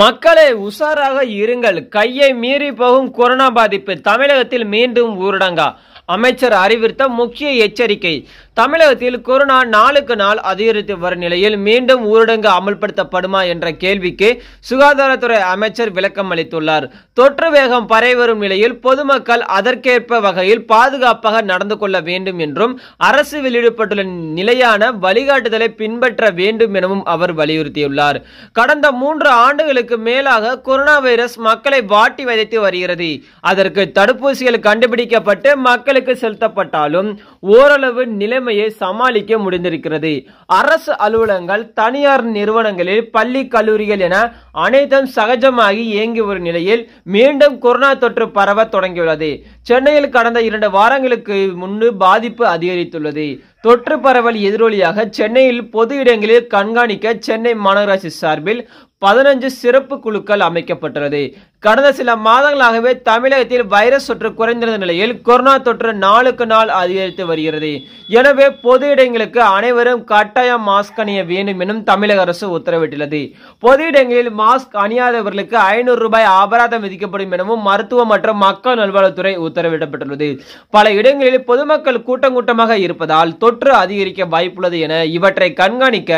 மக்களே உஷாராக இருங்கள் கையை மீறி போகும் கொரோனா பாதிப்பு தமிழகத்தில் மீண்டும் ஊரடங்கா அமைச்சர் அறிவித்த முக்கிய எச்சரிக்கை தமிழகத்தில் கொரோனா நாளுக்கு நாள் அதிகரித்து வரும் நிலையில் மீண்டும் ஊரடங்கு அமல்படுத்தப்படுமா என்ற கேள்விக்கு சுகாதாரத்துறை அமைச்சர் விளக்கம் அளித்துள்ளார் தொற்று வேகம் பரவி நிலையில் பொதுமக்கள் அதற்கேற்ப வகையில் பாதுகாப்பாக நடந்து கொள்ள வேண்டும் என்றும் அரசு வெளியிடப்பட்டுள்ள நிலையான வழிகாட்டுதலை பின்பற்ற வேண்டும் எனவும் அவர் வலியுறுத்தியுள்ளார் கடந்த மூன்று ஆண்டுகளுக்கு மேலாக கொரோனா வைரஸ் மக்களை வாட்டி வதைத்து வருகிறது அதற்கு தடுப்பூசிகள் கண்டுபிடிக்கப்பட்டு மக்கள் மக்களுக்கு செலுத்தப்பட்டாலும் ஓரளவு நிலைமையை சமாளிக்க முடிந்திருக்கிறது அரசு அலுவலகங்கள் தனியார் நிறுவனங்களில் பள்ளி கல்லூரிகள் என அனைத்தும் சகஜமாகி இயங்கி வரும் நிலையில் மீண்டும் கொரோனா தொற்று பரவ தொடங்கியுள்ளது சென்னையில் கடந்த இரண்டு வாரங்களுக்கு முன்பு பாதிப்பு அதிகரித்துள்ளது தொற்று பரவல் எதிரொலியாக சென்னையில் பொது இடங்களில் கண்காணிக்க சென்னை மாநகராட்சி சார்பில் பதினஞ்சு சிறப்பு குழுக்கள் அமைக்கப்பட்டுள்ளது கடந்த சில மாதங்களாகவே தமிழகத்தில் வைரஸ் தொற்று குறைந்திருந்த நிலையில் கொரோனா தொற்று நாளுக்கு நாள் அதிகரித்து வருகிறது எனவே பொது இடங்களுக்கு அனைவரும் கட்டாயம் மாஸ்க் அணிய வேண்டும் எனும் தமிழக அரசு உத்தரவிட்டுள்ளது பொது இடங்களில் மாஸ்க் அணியாதவர்களுக்கு ஐநூறு ரூபாய் அபராதம் விதிக்கப்படும் எனவும் மருத்துவ மற்றும் மக்கள் நல்வாழ்வுத்துறை உத்தரவிடப்பட்டுள்ளது பல இடங்களில் பொதுமக்கள் கூட்டம் கூட்டமாக இருப்பதால் தொற்று அதிகரிக்க வாய்ப்புள்ளது என இவற்றை கண்காணிக்க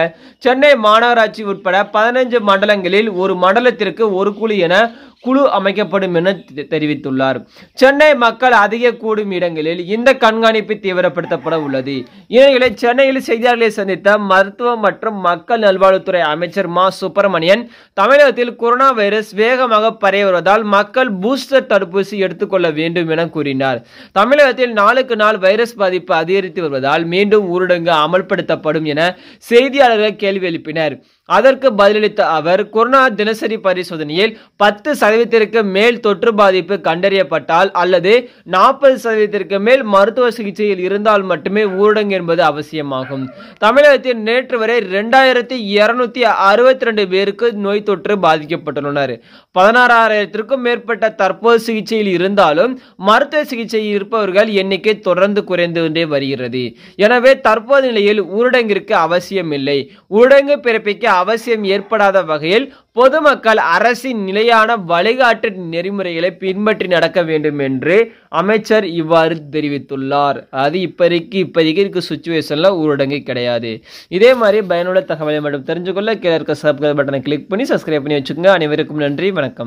சென்னை மாநகராட்சி உட்பட பதினைஞ்சு மண்டல மண்டலங்களில் ஒரு மண்டலத்திற்கு ஒரு குழி என குழு அமைக்கப்படும் என தெரிவித்துள்ளார் சென்னை மக்கள் அதிக கூடும் இடங்களில் இந்த கண்காணிப்பு தீவிரப்படுத்தப்பட உள்ளது இணைகளை சென்னையில் செய்தியாளர்களை சந்தித்த மருத்துவ மற்றும் மக்கள் நல்வாழ்வுத்துறை அமைச்சர் மா சுப்பிரமணியன் தமிழகத்தில் கொரோனா வைரஸ் வேகமாக பரவி வருவதால் மக்கள் பூஸ்டர் தடுப்பூசி எடுத்துக்கொள்ள வேண்டும் என கூறினார் தமிழகத்தில் நாளுக்கு நாள் வைரஸ் பாதிப்பு அதிகரித்து வருவதால் மீண்டும் ஊரடங்கு அமல்படுத்தப்படும் என செய்தியாளர்கள் கேள்வி எழுப்பினர் அதற்கு பதிலளித்த அவர் கொரோனா தினசரி பரிசோதனையில் பத்து சதவீதத்திற்கு மேல் தொற்று பாதிப்பு கண்டறியப்பட்டால் அல்லது நாற்பது சதவீதத்திற்கு மேல் மருத்துவ சிகிச்சையில் இருந்தால் மட்டுமே ஊரடங்கு என்பது அவசியமாகும் தமிழகத்தில் நேற்று வரை இரண்டாயிரத்தி இருநூத்தி அறுபத்தி ரெண்டு பேருக்கு நோய் தொற்று பாதிக்கப்பட்டுள்ளனர் பதினாறாயிரத்திற்கும் மேற்பட்ட தற்போது சிகிச்சையில் இருந்தாலும் மருத்துவ சிகிச்சையில் இருப்பவர்கள் எண்ணிக்கை தொடர்ந்து குறைந்து கொண்டே வருகிறது எனவே தற்போது நிலையில் ஊரடங்கிற்கு அவசியம் இல்லை ஊரடங்கு பிறப்பிக்க அவசியம் ஏற்படாத வகையில் பொதுமக்கள் அரசின் நிலையான வழிகாட்டு நெறிமுறைகளை பின்பற்றி நடக்க வேண்டும் என்று அமைச்சர் இவ்வாறு தெரிவித்துள்ளார் அது இப்போதைக்கு இப்போதைக்கு இருக்க சுச்சுவேஷனில் ஊரடங்கு கிடையாது இதே மாதிரி பயனுள்ள தகவலை மட்டும் தெரிஞ்சுக்கொள்ள கீழே இருக்க சப்ஸ்கிரைப் பட்டனை கிளிக் பண்ணி சப்ஸ்கிரைப் பண்ணி வச்சுக்கோங்க அனைவருக்கும் நன்றி வணக்கம்